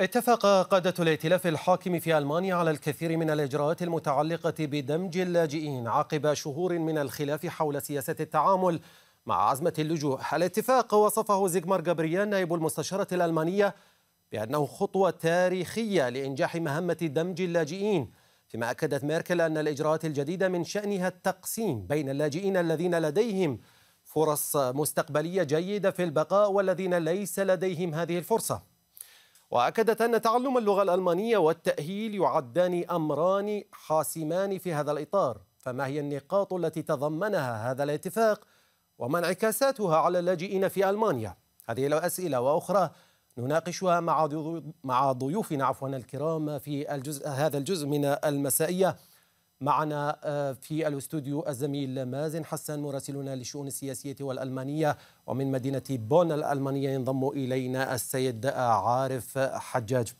اتفق قادة الائتلاف الحاكم في ألمانيا على الكثير من الإجراءات المتعلقة بدمج اللاجئين عقب شهور من الخلاف حول سياسة التعامل مع أزمة اللجوء الاتفاق وصفه زيغمار جابريان نائب المستشارة الألمانية بأنه خطوة تاريخية لإنجاح مهمة دمج اللاجئين فيما أكدت ميركل أن الإجراءات الجديدة من شأنها التقسيم بين اللاجئين الذين لديهم فرص مستقبلية جيدة في البقاء والذين ليس لديهم هذه الفرصة وأكدت أن تعلم اللغة الألمانية والتأهيل يعدان أمران حاسمان في هذا الإطار فما هي النقاط التي تضمنها هذا الاتفاق وما انعكاساتها على اللاجئين في ألمانيا هذه الأسئلة وأخرى نناقشها مع ضيوفنا عفوا الكرام في الجزء هذا الجزء من المسائية معنا آه، في الاستوديو الزميل مازن حسن مراسلنا للشؤون السياسية والألمانية ومن مدينة بون الألمانية ينضم إلينا السيد آه، عارف حجاج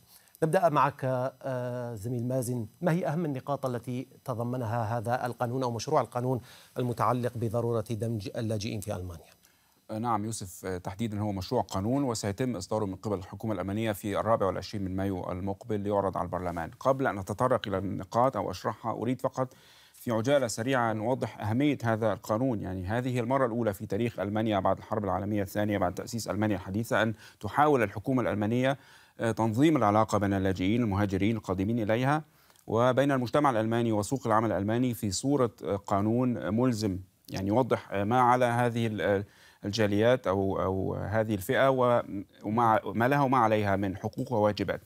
نبدأ معك آه، زميل مازن ما هي أهم النقاط التي تضمنها هذا القانون أو مشروع القانون المتعلق بضرورة دمج اللاجئين في ألمانيا؟ آه، نعم يوسف آه، تحديدا هو مشروع قانون وسيتم إصداره من قبل الحكومة الألمانية في الرابع والعشرين من مايو المقبل ليعرض على البرلمان قبل أن أتطرق إلى النقاط أو أشرحها أريد فقط في عجالة سريعة نوضح أهمية هذا القانون يعني هذه المرة الأولى في تاريخ ألمانيا بعد الحرب العالمية الثانية بعد تأسيس ألمانيا الحديثة أن تحاول الحكومة الألمانية آه، تنظيم العلاقة بين اللاجئين المهاجرين القادمين إليها وبين المجتمع الألماني وسوق العمل الألماني في صورة قانون ملزم يعني يوضح ما على هذه الجاليات أو, أو هذه الفئة وما ما لها وما عليها من حقوق وواجبات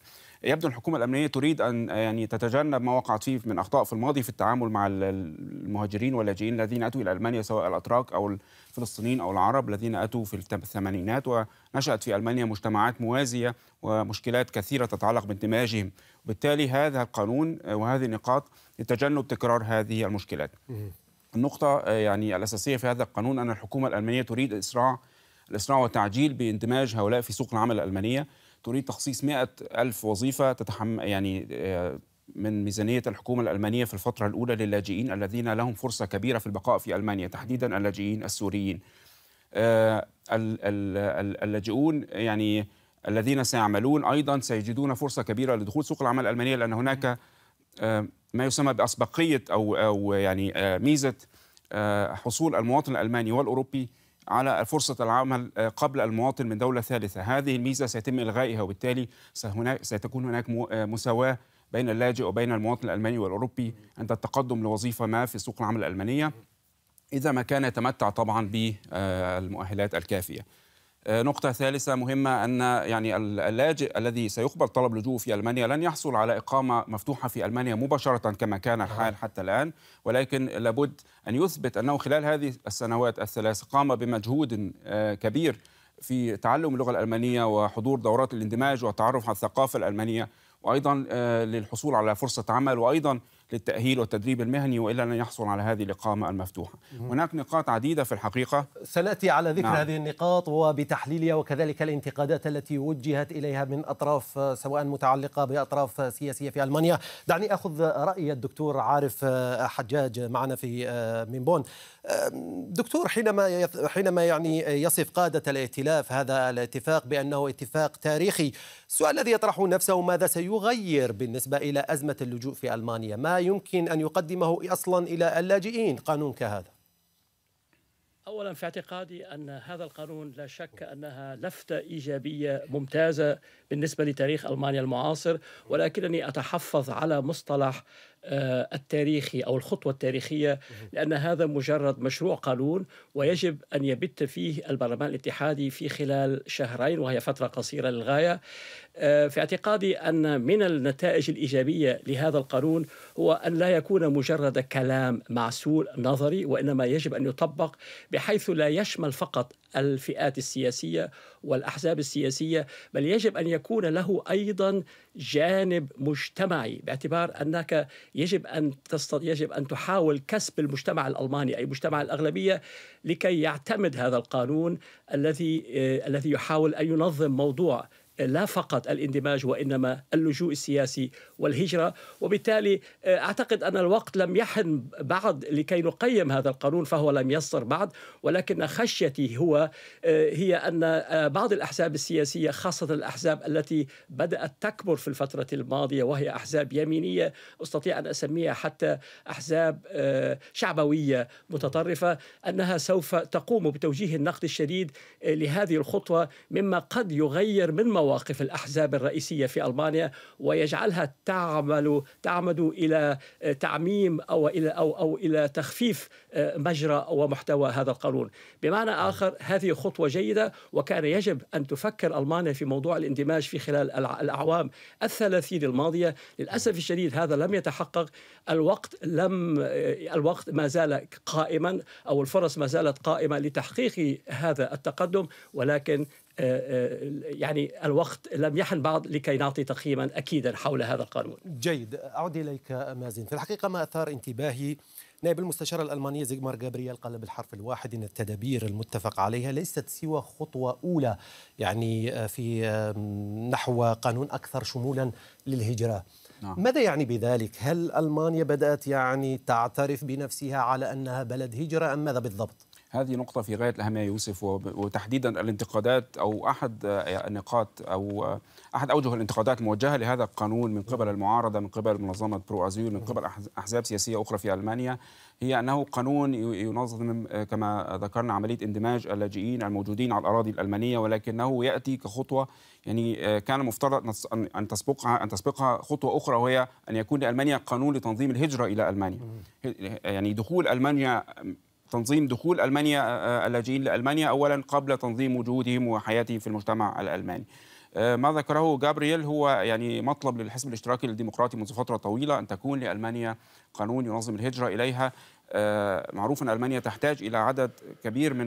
يبدو الحكومه الامنيه تريد ان يعني تتجنب ما وقعت فيه من اخطاء في الماضي في التعامل مع المهاجرين واللاجئين الذين اتوا الى المانيا سواء الاتراك او الفلسطينيين او العرب الذين اتوا في الثمانينات ونشات في المانيا مجتمعات موازيه ومشكلات كثيره تتعلق باندماجهم وبالتالي هذا القانون وهذه النقاط لتجنب تكرار هذه المشكلات النقطة آه، يعني الأساسية في هذا القانون أن الحكومة الألمانية تريد الإسراع الإسراع والتعجيل باندماج هؤلاء في سوق العمل الألمانية تريد تخصيص 100 ألف وظيفة تتحم يعني آه، من ميزانية الحكومة الألمانية في الفترة الأولى للاجئين الذين لهم فرصة كبيرة في البقاء في ألمانيا تحديدا اللاجئين السوريين آه، اللاجئون يعني الذين سيعملون أيضا سيجدون فرصة كبيرة لدخول سوق العمل الألمانية لأن هناك ما يسمى باسبقيه او او يعني آه، ميزه آه، حصول المواطن الالماني والاوروبي على فرصة العمل آه، قبل المواطن من دولة ثالثة هذه الميزة سيتم إلغائها وبالتالي ستكون هناك مساواة بين اللاجئ وبين المواطن الألماني والأوروبي عند التقدم لوظيفة ما في سوق العمل الألمانية إذا ما كان يتمتع طبعا بالمؤهلات الكافية آه، نقطة ثالثة مهمة أن يعني اللاجئ الذي سيقبل طلب لجوء في ألمانيا لن يحصل على إقامة مفتوحة في ألمانيا مباشرة كما كان الحال حتى الآن ولكن لابد أن يثبت أنه خلال هذه السنوات الثلاث قام بمجهود آه، كبير في تعلم اللغة الألمانية وحضور دورات الاندماج والتعرف على الثقافة الألمانية وأيضا آه، للحصول على فرصة عمل وأيضا للتأهيل والتدريب المهني وإلا لن يحصل على هذه الإقامة المفتوحة هناك نقاط عديدة في الحقيقة سنأتي على ذكر نعم. هذه النقاط وبتحليلها وكذلك الانتقادات التي وجهت إليها من أطراف سواء متعلقة بأطراف سياسية في ألمانيا دعني أخذ رأي الدكتور عارف آه، حجاج معنا في آه، من بون دكتور حينما حينما يعني يصف قادة الائتلاف هذا الاتفاق بأنه اتفاق تاريخي السؤال الذي يطرحه نفسه ماذا سيغير بالنسبة إلى أزمة اللجوء في ألمانيا ما يمكن أن يقدمه أصلا إلى اللاجئين قانون كهذا أولا في اعتقادي أن هذا القانون لا شك أنها لفتة إيجابية ممتازة بالنسبة لتاريخ ألمانيا المعاصر ولكنني أتحفظ على مصطلح آه، التاريخي أو الخطوة التاريخية لأن هذا مجرد مشروع قانون ويجب أن يبت فيه البرلمان الاتحادي في خلال شهرين وهي فترة قصيرة للغاية آه، في اعتقادي أن من النتائج الإيجابية لهذا القانون هو أن لا يكون مجرد كلام معسول نظري وإنما يجب أن يطبق بحيث لا يشمل فقط الفئات السياسيه والاحزاب السياسيه بل يجب ان يكون له ايضا جانب مجتمعي باعتبار انك يجب ان تست... يجب ان تحاول كسب المجتمع الالماني اي مجتمع الاغلبيه لكي يعتمد هذا القانون الذي آه، الذي يحاول ان ينظم موضوع لا فقط الاندماج وانما اللجوء السياسي والهجره وبالتالي آه، اعتقد ان الوقت لم يحن بعد لكي نقيم هذا القانون فهو لم يصدر بعد ولكن خشيتي هو آه، هي ان آه، بعض الاحزاب السياسيه خاصه الاحزاب التي بدات تكبر في الفتره الماضيه وهي احزاب يمينيه استطيع ان اسميها حتى احزاب شعبويه متطرفه انها سوف تقوم بتوجيه النقد الشديد لهذه الخطوه مما قد يغير من مواقف الأحزاب الرئيسية في ألمانيا ويجعلها تعمل تعمد إلى تعميم أو إلى أو أو إلى تخفيف آه، مجرى ومحتوى هذا القانون بمعنى آخر هذه خطوة جيدة وكان يجب أن تفكر ألمانيا في موضوع الاندماج في خلال الأعوام الثلاثين الماضية للأسف الشديد هذا لم يتحقق الوقت لم آه، الوقت ما زال قائما أو الفرص ما زالت قائمة لتحقيق هذا التقدم ولكن آه، آه، يعني الوقت لم يحن بعض لكي نعطي تقييما اكيدا حول هذا القانون. جيد، اعود اليك مازن، في الحقيقه ما اثار انتباهي نائب المستشارة الألمانية زيغمار جابرييل قال بالحرف الواحد أن التدابير المتفق عليها ليست سوى خطوة أولى يعني آه، في نحو قانون أكثر شمولا للهجرة نعم. ماذا يعني بذلك؟ هل ألمانيا بدأت يعني تعترف بنفسها على أنها بلد هجرة أم ماذا بالضبط؟ هذه نقطة في غاية الأهمية يوسف وتحديدا الانتقادات أو أحد النقاط آه، أو آه، أحد أوجه الانتقادات الموجهة لهذا القانون من قبل المعارضة من قبل منظمة برو أزيل من قبل أحزاب سياسية أخرى في ألمانيا هي أنه قانون ينظم آه، كما ذكرنا عملية اندماج اللاجئين الموجودين على الأراضي الألمانية ولكنه يأتي كخطوة يعني كان المفترض أن تسبقها أن تسبقها خطوة أخرى وهي أن يكون لألمانيا قانون لتنظيم الهجرة إلى ألمانيا يعني دخول ألمانيا تنظيم دخول المانيا آه، آه، اللاجئين لالمانيا اولا قبل تنظيم وجودهم وحياتهم في المجتمع الالماني. آه، ما ذكره جابرييل هو يعني مطلب للحزب الاشتراكي الديمقراطي منذ فتره طويله ان تكون لالمانيا قانون ينظم الهجره اليها آه، معروف ان المانيا تحتاج الى عدد كبير من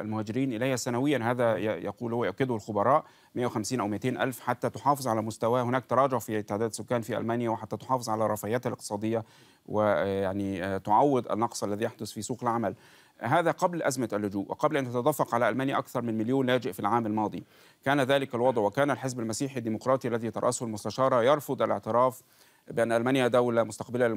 المهاجرين اليها سنويا هذا يقول ويؤكده الخبراء 150 او 200 الف حتى تحافظ على مستوى هناك تراجع في تعداد السكان في المانيا وحتى تحافظ على رفاهيتها الاقتصاديه ويعني آه، آه، تعوض النقص الذي يحدث في سوق العمل هذا قبل أزمة اللجوء وقبل أن تتدفق على ألمانيا أكثر من مليون لاجئ في العام الماضي كان ذلك الوضع وكان الحزب المسيحي الديمقراطي الذي ترأسه المستشارة يرفض الاعتراف بأن ألمانيا دولة مستقبلة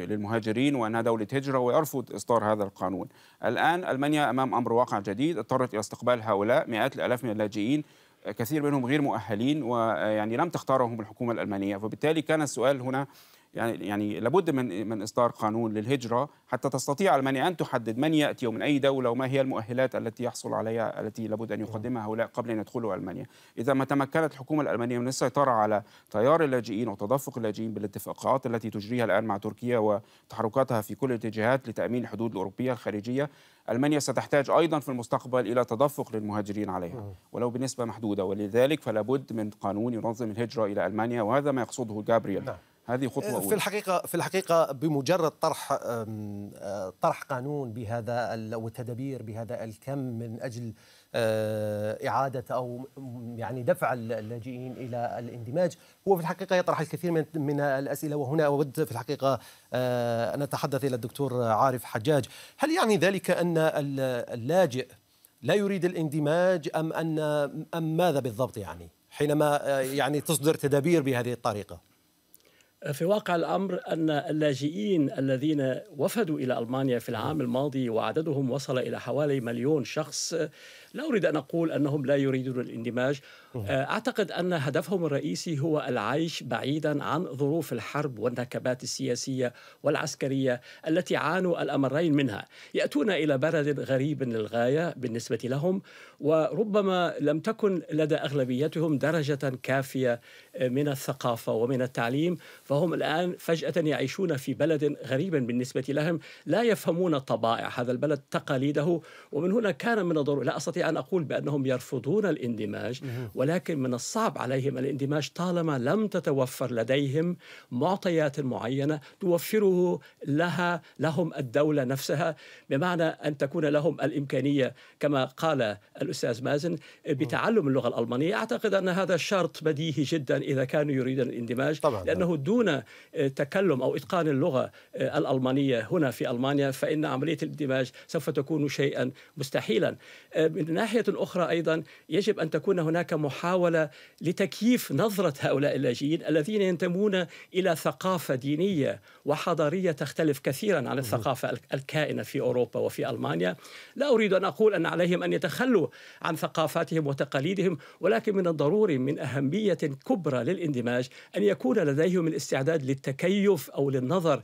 للمهاجرين وأنها دولة هجرة ويرفض إصدار هذا القانون الآن ألمانيا أمام أمر واقع جديد اضطرت إلى استقبال هؤلاء مئات الآلاف من اللاجئين كثير منهم غير مؤهلين ويعني لم تختارهم الحكومة الألمانية فبالتالي كان السؤال هنا يعني يعني لابد من من اصدار قانون للهجره حتى تستطيع المانيا ان تحدد من ياتي ومن اي دوله وما هي المؤهلات التي يحصل عليها التي لابد ان يقدمها هؤلاء قبل ان يدخلوا المانيا. اذا ما تمكنت الحكومه الالمانيه من السيطره على تيار اللاجئين وتدفق اللاجئين بالاتفاقات التي تجريها الان مع تركيا وتحركاتها في كل الاتجاهات لتامين الحدود الاوروبيه الخارجيه المانيا ستحتاج ايضا في المستقبل الى تدفق للمهاجرين عليها ولو بنسبه محدوده ولذلك فلا بد من قانون ينظم الهجره الى المانيا وهذا ما يقصده جابرييل نعم. هذه خطوة أولى. في الحقيقة في الحقيقة بمجرد طرح أه، طرح قانون بهذا أو تدابير بهذا الكم من أجل أه، إعادة أو يعني دفع اللاجئين إلى الاندماج هو في الحقيقة يطرح الكثير من من الأسئلة وهنا أود في الحقيقة أه، أن أتحدث إلى الدكتور عارف حجاج هل يعني ذلك أن اللاجئ لا يريد الاندماج أم أن أم ماذا بالضبط يعني حينما يعني تصدر تدابير بهذه الطريقة؟ في واقع الامر ان اللاجئين الذين وفدوا الى المانيا في العام الماضي وعددهم وصل الى حوالي مليون شخص لا أريد أن أقول أنهم لا يريدون الاندماج نعم. آه، أعتقد أن هدفهم الرئيسي هو العيش بعيدا عن ظروف الحرب والنكبات السياسية والعسكرية التي عانوا الأمرين منها يأتون إلى بلد غريب للغاية بالنسبة لهم وربما لم تكن لدى أغلبيتهم درجة كافية آه، من الثقافة ومن التعليم فهم الآن فجأة يعيشون في بلد غريب بالنسبة لهم لا يفهمون طبائع هذا البلد تقاليده ومن هنا كان من الضروري لا أستطيع أستطيع أن أقول بأنهم يرفضون الاندماج نعم. ولكن من الصعب عليهم الاندماج طالما لم تتوفر لديهم معطيات معينة توفره لها لهم الدولة نفسها بمعنى أن تكون لهم الإمكانية كما قال الأستاذ مازن بتعلم اللغة الألمانية أعتقد أن هذا شرط بديهي جدا إذا كانوا يريدون الاندماج طبعا نعم. لأنه دون آه، تكلم أو إتقان اللغة آه، الألمانية هنا في ألمانيا فإن عملية الاندماج سوف تكون شيئا مستحيلا آه، من من ناحية أخرى أيضا يجب أن تكون هناك محاولة لتكييف نظرة هؤلاء اللاجئين الذين ينتمون إلى ثقافة دينية وحضارية تختلف كثيرا عن الثقافة الكائنة في أوروبا وفي ألمانيا لا أريد أن أقول أن عليهم أن يتخلوا عن ثقافاتهم وتقاليدهم ولكن من الضروري من أهمية كبرى للاندماج أن يكون لديهم الاستعداد للتكيف أو للنظر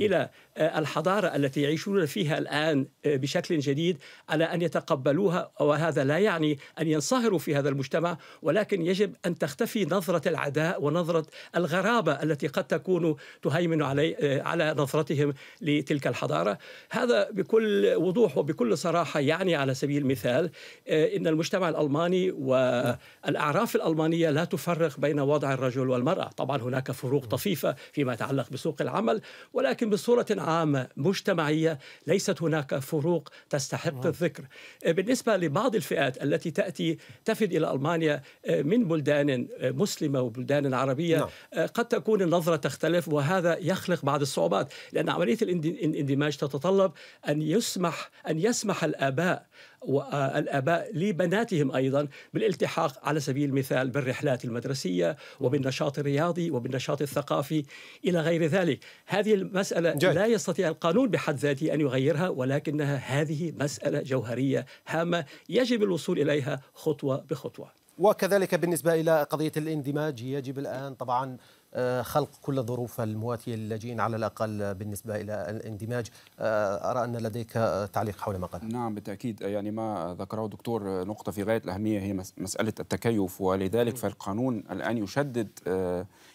إلى الحضارة التي يعيشون فيها الآن آه، بشكل جديد على أن يتقبلوها وهذا لا يعني أن ينصهروا في هذا المجتمع ولكن يجب أن تختفي نظرة العداء ونظرة الغرابة التي قد تكون تهيمن علي آه، على نظرتهم لتلك الحضارة هذا بكل وضوح وبكل صراحة يعني على سبيل المثال آه، إن المجتمع الألماني والأعراف الألمانية لا تفرق بين وضع الرجل والمرأة طبعا هناك فروق طفيفة فيما يتعلق بسوق العمل ولكن بصورة عامة مجتمعية ليست هناك فروق تستحق نعم. الذكر آه، بالنسبة لبعض الفئات التي تأتي تفد إلى ألمانيا آه، من بلدان آه، مسلمة وبلدان عربية نعم. قد تكون النظرة تختلف وهذا يخلق بعض الصعوبات لأن عملية الاندماج تتطلب أن يسمح أن يسمح الآباء والاباء لبناتهم ايضا بالالتحاق على سبيل المثال بالرحلات المدرسيه وبالنشاط الرياضي وبالنشاط الثقافي الى غير ذلك، هذه المساله جاي. لا يستطيع القانون بحد ذاته ان يغيرها ولكنها هذه مساله جوهريه هامه يجب الوصول اليها خطوه بخطوه. وكذلك بالنسبه الى قضيه الاندماج يجب الان طبعا آه، خلق كل الظروف المواتية للاجئين على الأقل بالنسبة إلى الاندماج آه، أرى أن لديك آه، تعليق حول ما قال نعم بالتأكيد يعني ما ذكره دكتور نقطة في غاية الأهمية هي مسألة التكيف ولذلك فالقانون الآن يشدد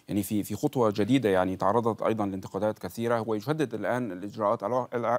يعني في في خطوة جديدة يعني تعرضت أيضا لانتقادات كثيرة ويشدد الآن الإجراءات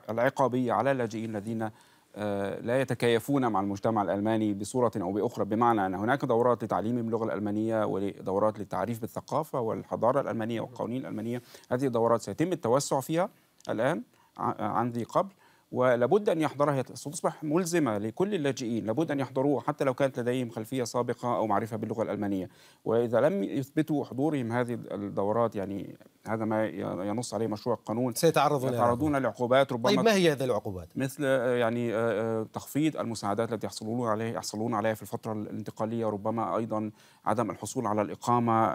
العقابية على اللاجئين الذين آه، لا يتكيفون مع المجتمع الألماني بصورة أو بأخرى بمعنى أن هناك دورات لتعليم اللغة الألمانية ودورات للتعريف بالثقافة والحضارة الألمانية والقوانين الألمانية هذه الدورات سيتم التوسع فيها الآن عن ذي قبل ولابد ان يحضرها ستصبح ملزمه لكل اللاجئين لابد ان يحضروها حتى لو كانت لديهم خلفيه سابقه او معرفه باللغه الالمانيه واذا لم يثبتوا حضورهم هذه الدورات يعني هذا ما ينص عليه مشروع القانون سيتعرضون يتعرضون لعقوبات ربما طيب ما هي هذه العقوبات؟ مثل آه، يعني آه، آه، تخفيض المساعدات التي يحصلون عليها يحصلون عليها في الفترة الانتقالية ربما أيضا عدم الحصول على الإقامة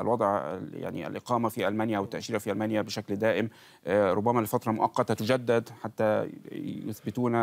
الوضع يعني الإقامة في ألمانيا أو التأشيرة في ألمانيا بشكل دائم ربما لفترة مؤقتة تجدد حتى يثبتون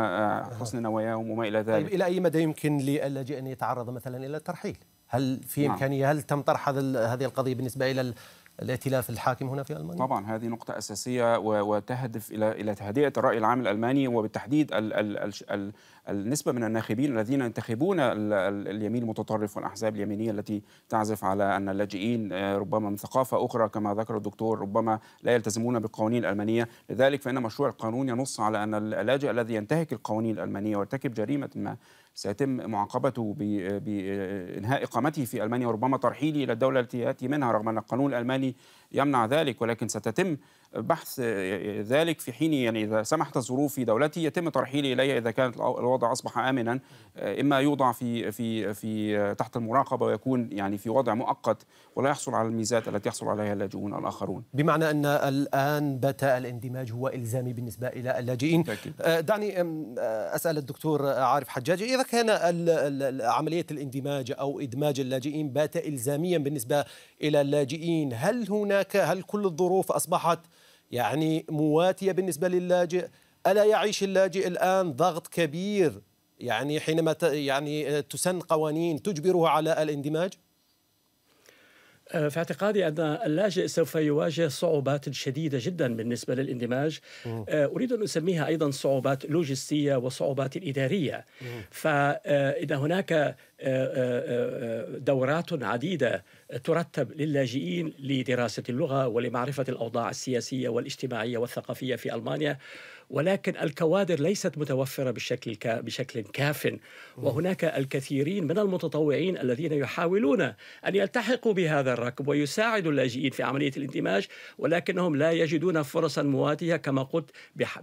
حسن نواياهم وما إلى طيب، ذلك طيب إلى أي مدى يمكن للاجئ أن يتعرض مثلا إلى الترحيل؟ هل في نعم. إمكانية هل تم طرح هذه القضية بالنسبة إلى الائتلاف الحاكم هنا في المانيا؟ طبعا هذه نقطه اساسيه وتهدف الى الى تهدئه الراي العام الالماني وبالتحديد الـ الـ الـ النسبه من الناخبين الذين ينتخبون اليمين المتطرف والاحزاب اليمينيه التي تعزف على ان اللاجئين آه، ربما من ثقافه اخرى كما ذكر الدكتور ربما لا يلتزمون بالقوانين الالمانيه، لذلك فان مشروع القانون ينص على ان اللاجئ الذي ينتهك القوانين الالمانيه ويرتكب جريمه ما سيتم معاقبته بإنهاء إقامته في ألمانيا وربما ترحيله إلى الدولة التي يأتي منها رغم أن القانون الألماني يمنع ذلك ولكن ستتم بحث ذلك في حين يعني إذا سمحت الظروف في دولتي يتم ترحيلي اليها إذا كان الوضع أصبح آمنا آه، إما يوضع في في في تحت المراقبة ويكون يعني في وضع مؤقت ولا يحصل على الميزات التي يحصل عليها اللاجئون الآخرون بمعنى أن الآن بات الاندماج هو إلزامي بالنسبة إلى اللاجئين بالتأكيد. آه، دعني آه، أسأل الدكتور عارف حجاجي إذا كان عملية الاندماج أو إدماج اللاجئين بات إلزاميا بالنسبة إلى اللاجئين هل هناك هل كل الظروف أصبحت يعني مواتية بالنسبة للاجئ ألا يعيش اللاجئ الآن ضغط كبير يعني حينما يعني تسن قوانين تجبره على الاندماج؟ آه، في اعتقادي أن اللاجئ سوف يواجه صعوبات شديدة جدا بالنسبة للاندماج مم. آه، أريد أن أسميها أيضا صعوبات لوجستية وصعوبات إدارية فاذا آه، هناك دورات عديدة ترتب للاجئين لدراسة اللغة ولمعرفة الأوضاع السياسية والاجتماعية والثقافية في ألمانيا ولكن الكوادر ليست متوفرة بشكل كا بشكل كاف وهناك الكثيرين من المتطوعين الذين يحاولون أن يلتحقوا بهذا الركب ويساعدوا اللاجئين في عملية الاندماج ولكنهم لا يجدون فرصا مواتية كما قلت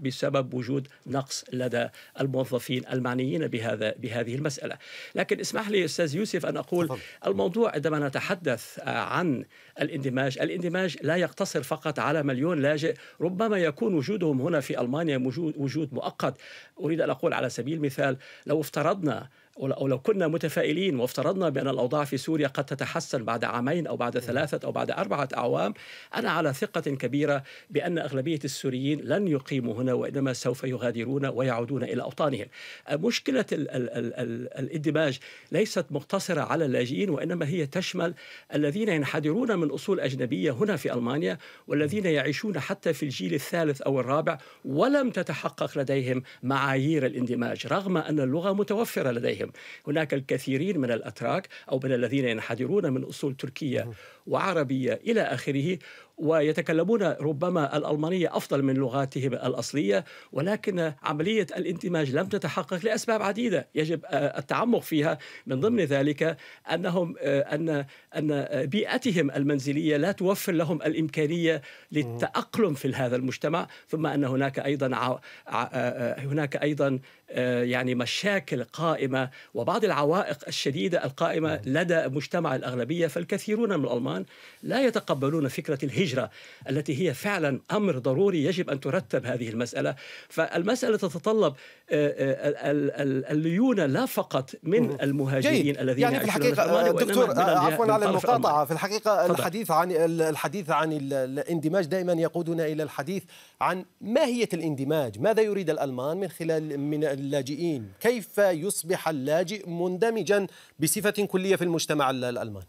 بسبب وجود نقص لدى الموظفين المعنيين بهذا بهذه المسألة لكن اسمح لي أستاذ يوسف أن أقول الموضوع عندما نتحدث عن الاندماج الاندماج لا يقتصر فقط على مليون لاجئ ربما يكون وجودهم هنا في ألمانيا وجود مؤقت أريد أن أقول على سبيل المثال لو افترضنا أو لو كنا متفائلين وافترضنا بأن الأوضاع في سوريا قد تتحسن بعد عامين أو بعد ثلاثة أو بعد أربعة أعوام أنا على ثقة كبيرة بأن أغلبية السوريين لن يقيموا هنا وإنما سوف يغادرون ويعودون إلى أوطانهم أه، مشكلة الـ الـ الـ الـ الاندماج ليست مقتصرة على اللاجئين وإنما هي تشمل الذين ينحدرون من أصول أجنبية هنا في ألمانيا والذين يعيشون حتى في الجيل الثالث أو الرابع ولم تتحقق لديهم معايير الاندماج رغم أن اللغة متوفرة لديهم هناك الكثيرين من الأتراك أو من الذين ينحدرون من أصول تركية وعربية إلى آخره ويتكلمون ربما الألمانية أفضل من لغاتهم الأصلية ولكن عملية الاندماج لم تتحقق لأسباب عديدة يجب آه، التعمق فيها من ضمن ذلك أنهم آه، أن أن بيئتهم المنزلية لا توفر لهم الإمكانية للتأقلم في هذا المجتمع ثم أن هناك أيضا آه، هناك أيضا يعني مشاكل قائمة وبعض العوائق الشديدة القائمة نعم. لدى مجتمع الأغلبية فالكثيرون من الألمان الآن لا يتقبلون فكرة الهجرة التي هي فعلا أمر ضروري يجب أن ترتب هذه المسألة فالمسألة تتطلب آه، آه، الليونة لا فقط من المهاجرين جيد. الذين يعني في الحقيقة آه، دكتور عفوا على المقاطعة في الحقيقة الحديث عن الحديث عن الاندماج دائما يقودنا إلى الحديث عن ماهية الاندماج ماذا يريد الألمان من خلال من اللاجئين كيف يصبح اللاجئ مندمجا بصفة كلية في المجتمع الألماني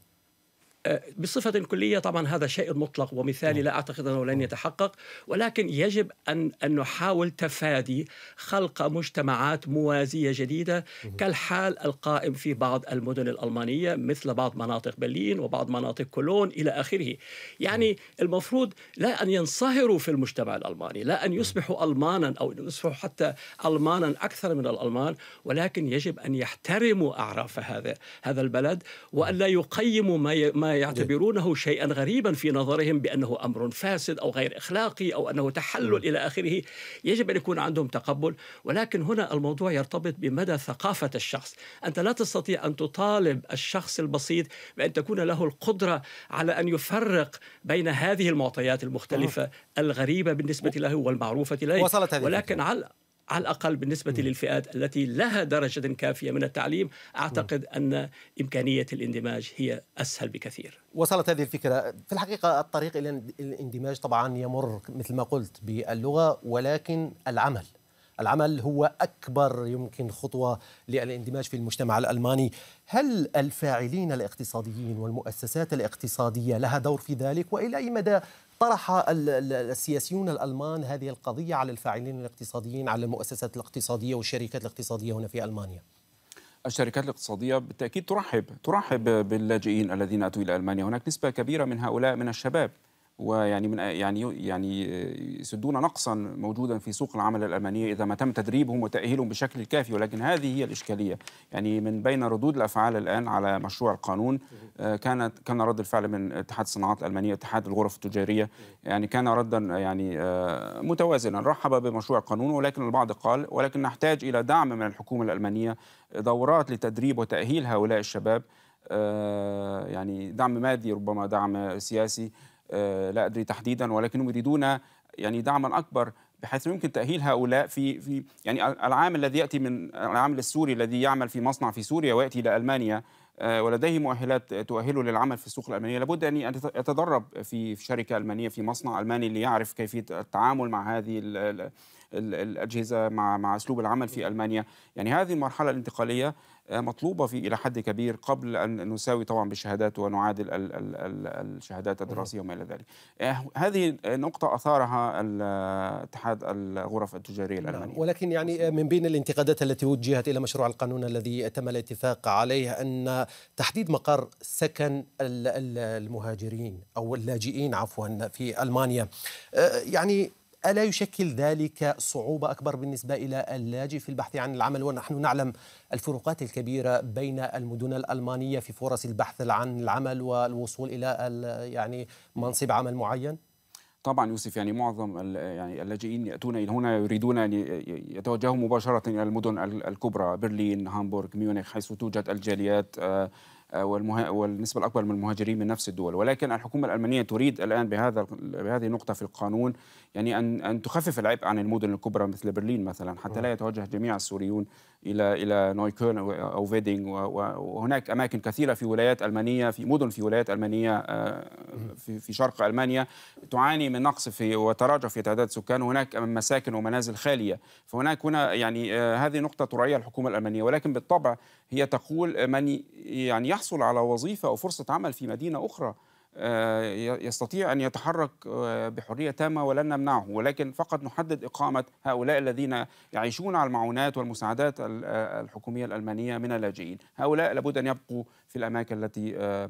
بصفة كلية طبعا هذا شيء مطلق ومثالي نعم. لا أعتقد أنه لن نعم. يتحقق ولكن يجب أن, أن نحاول تفادي خلق مجتمعات موازية جديدة كالحال القائم في بعض المدن الألمانية مثل بعض مناطق برلين وبعض مناطق كولون إلى آخره يعني نعم. المفروض لا أن ينصهروا في المجتمع الألماني لا أن يصبحوا ألمانا أو يصبحوا حتى ألمانا أكثر من الألمان ولكن يجب أن يحترموا أعراف هذا هذا البلد وأن لا يقيموا ما, ي... ما ما يعتبرونه شيئا غريبا في نظرهم بانه امر فاسد او غير اخلاقي او انه تحلل نعم. الى اخره يجب ان يكون عندهم تقبل ولكن هنا الموضوع يرتبط بمدى ثقافه الشخص انت لا تستطيع ان تطالب الشخص البسيط بان تكون له القدره على ان يفرق بين هذه المعطيات المختلفه الغريبه بالنسبه له والمعروفه له وصلت هذه ولكن على على الأقل بالنسبة للفئات التي لها درجة كافية من التعليم أعتقد أن إمكانية الاندماج هي أسهل بكثير وصلت هذه الفكرة في الحقيقة الطريق إلى الاندماج طبعا يمر مثل ما قلت باللغة ولكن العمل العمل هو أكبر يمكن خطوة للاندماج في المجتمع الألماني هل الفاعلين الاقتصاديين والمؤسسات الاقتصادية لها دور في ذلك وإلى أي مدى طرح السياسيون الألمان هذه القضية على الفاعلين الاقتصاديين على المؤسسات الاقتصادية والشركات الاقتصادية هنا في ألمانيا؟ الشركات الاقتصادية بالتأكيد ترحب ترحب باللاجئين الذين أتوا إلى ألمانيا هناك نسبة كبيرة من هؤلاء من الشباب ويعني من يعني يعني يسدون نقصا موجودا في سوق العمل الالمانيه اذا ما تم تدريبهم وتاهيلهم بشكل كافي ولكن هذه هي الاشكاليه يعني من بين ردود الافعال الان على مشروع القانون آه، كانت كان رد الفعل من اتحاد الصناعات الالمانيه اتحاد الغرف التجاريه يعني كان ردا يعني آه، متوازنا رحب بمشروع القانون ولكن البعض قال ولكن نحتاج الى دعم من الحكومه الالمانيه دورات لتدريب وتاهيل هؤلاء الشباب آه، يعني دعم مادي ربما دعم سياسي آه، لا أدري تحديدا ولكنهم يريدون يعني دعما أكبر بحيث يمكن تأهيل هؤلاء في في يعني العامل الذي يأتي من العامل السوري الذي يعمل في مصنع في سوريا ويأتي إلى ألمانيا آه، ولديه مؤهلات تؤهله للعمل في السوق الألمانية لابد أن يتدرب في شركة ألمانية في مصنع ألماني ليعرف كيفية التعامل مع هذه الأجهزة مع مع أسلوب العمل في ألمانيا يعني هذه المرحلة الانتقالية مطلوبة في إلى حد كبير قبل أن نساوي طبعا بالشهادات ونعادل الشهادات الدراسية وما إلى ذلك آه، هذه نقطة أثارها اتحاد الغرف التجارية نعم، الألمانية ولكن يعني من بين الانتقادات التي وجهت إلى مشروع القانون الذي تم الاتفاق عليه أن تحديد مقر سكن المهاجرين أو اللاجئين عفوا في ألمانيا آه، يعني ألا يشكل ذلك صعوبة أكبر بالنسبة إلى اللاجئ في البحث عن العمل ونحن نعلم الفروقات الكبيرة بين المدن الألمانية في فرص البحث عن العمل والوصول إلى يعني منصب عمل معين؟ طبعا يوسف يعني معظم يعني اللاجئين ياتون الى هنا يريدون ان يتوجهوا مباشره الى المدن الكبرى برلين هامبورغ ميونخ حيث توجد الجاليات آه، آه، والمه... والنسبة الأكبر من المهاجرين من نفس الدول ولكن الحكومة الألمانية تريد الآن بهذا بهذه النقطة في القانون يعني أن أن تخفف العبء عن المدن الكبرى مثل برلين مثلا حتى نعم. لا يتوجه جميع السوريون إلى إلى نويكيرن أو فيدينغ وهناك أماكن كثيرة في ولايات ألمانية في مدن في ولايات ألمانية آه، في في شرق ألمانيا تعاني من نقص في وتراجع في تعداد السكان هناك مساكن ومنازل خالية فهناك هنا يعني آه، هذه نقطة تراعيها الحكومة الألمانية ولكن بالطبع هي تقول آه، من يعني يحصل على وظيفة أو فرصة عمل في مدينة أخرى آه، يستطيع أن يتحرك آه، بحرية تامة ولن نمنعه ولكن فقط نحدد إقامة هؤلاء الذين يعيشون على المعونات والمساعدات الحكومية الألمانية من اللاجئين هؤلاء لابد أن يبقوا في الأماكن التي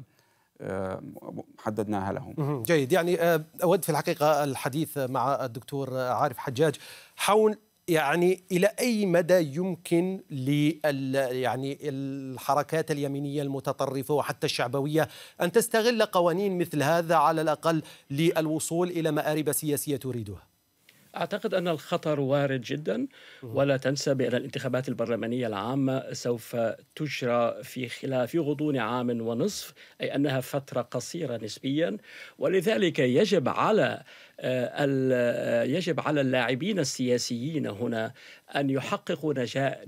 حددناها لهم جيد يعني أود في الحقيقة الحديث مع الدكتور عارف حجاج حول يعني الى اي مدى يمكن لل يعني الحركات اليمينيه المتطرفه وحتى الشعبويه ان تستغل قوانين مثل هذا على الاقل للوصول الى مارب سياسيه تريدها؟ أعتقد أن الخطر وارد جدا ولا تنسى بأن الانتخابات البرلمانية العامة سوف تجرى في خلال في غضون عام ونصف أي أنها فترة قصيرة نسبيا ولذلك يجب على آه، آه، يجب على اللاعبين السياسيين هنا أن يحققوا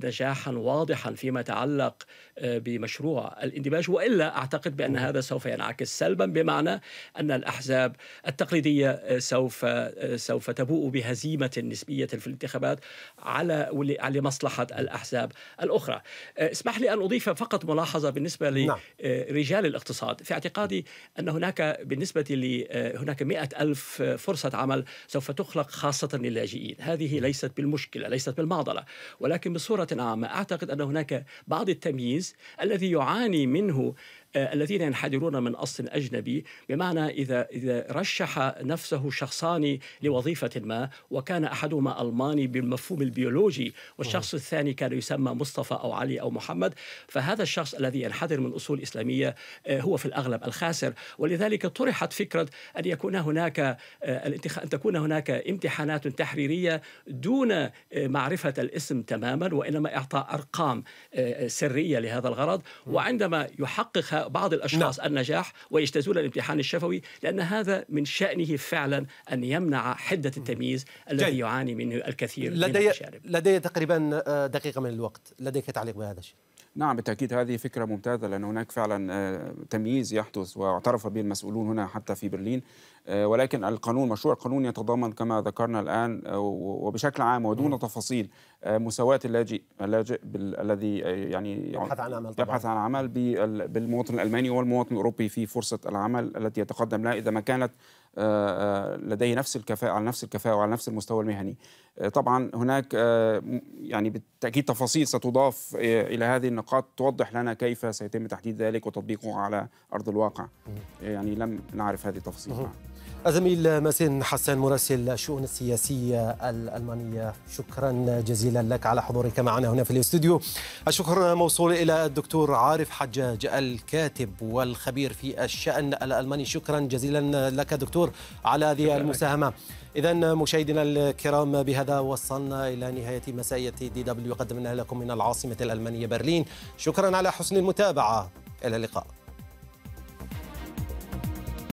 نجاحا واضحا فيما يتعلق آه، بمشروع الاندماج وإلا أعتقد بأن نعم. هذا سوف ينعكس سلبا بمعنى أن الأحزاب التقليدية سوف سوف تبوء بهزيمة نسبية في الانتخابات على لمصلحة نعم. الأحزاب الأخرى اسمح لي أن أضيف فقط ملاحظة بالنسبة لرجال نعم. الاقتصاد في اعتقادي أن هناك بالنسبة لهناك هناك مئة ألف فرصة فرصة عمل سوف تخلق خاصة للاجئين هذه ليست بالمشكلة ليست بالمعضلة ولكن بصورة عامة أعتقد أن هناك بعض التمييز الذي يعاني منه آه، الذين ينحدرون من أصل أجنبي بمعنى إذا إذا رشح نفسه شخصان لوظيفة ما وكان أحدهما ألماني بالمفهوم البيولوجي والشخص الثاني كان يسمى مصطفى أو علي أو محمد فهذا الشخص الذي ينحدر من أصول إسلامية آه، هو في الأغلب الخاسر ولذلك طرحت فكرة أن يكون هناك آه، أن تكون هناك امتحانات تحريرية دون معرفة الاسم تماما وإنما إعطاء أرقام سرية لهذا الغرض وعندما يحقق بعض الأشخاص نعم. النجاح ويجتازون الامتحان الشفوي لأن هذا من شأنه فعلا أن يمنع حدة التمييز الذي جاي. يعاني منه الكثير لدي من المشارب. لدي تقريبا آه، دقيقة من الوقت لديك تعليق بهذا الشيء نعم بالتأكيد هذه فكرة ممتازة لأن هناك فعلا آه، تمييز يحدث واعترف به المسؤولون هنا حتى في برلين آه، ولكن القانون مشروع القانون يتضمن كما ذكرنا الآن وبشكل عام ودون تفاصيل آه، مساواة اللاجئ اللاجئ الذي آه، يعني يبحث عن عمل يبحث عن عمل بالمواطن الألماني والمواطن الأوروبي في فرصة العمل التي يتقدم لها إذا ما كانت آه، لديه نفس الكفاءة على نفس الكفاءة وعلى نفس المستوى المهني طبعا هناك يعني بالتأكيد تفاصيل ستضاف إلى هذه النقاط توضح لنا كيف سيتم تحديد ذلك وتطبيقه على أرض الواقع يعني لم نعرف هذه التفاصيل الزميل مازن حسان مراسل الشؤون السياسية الألمانية شكرا جزيلا لك على حضورك معنا هنا في الاستوديو الشكر موصول إلى الدكتور عارف حجاج الكاتب والخبير في الشأن الألماني شكرا جزيلا لك دكتور على هذه المساهمة إذا مشاهدينا الكرام بهذا وصلنا إلى نهاية مسائية دي دبليو قدمناها لكم من العاصمة الألمانية برلين شكرا على حسن المتابعة إلى اللقاء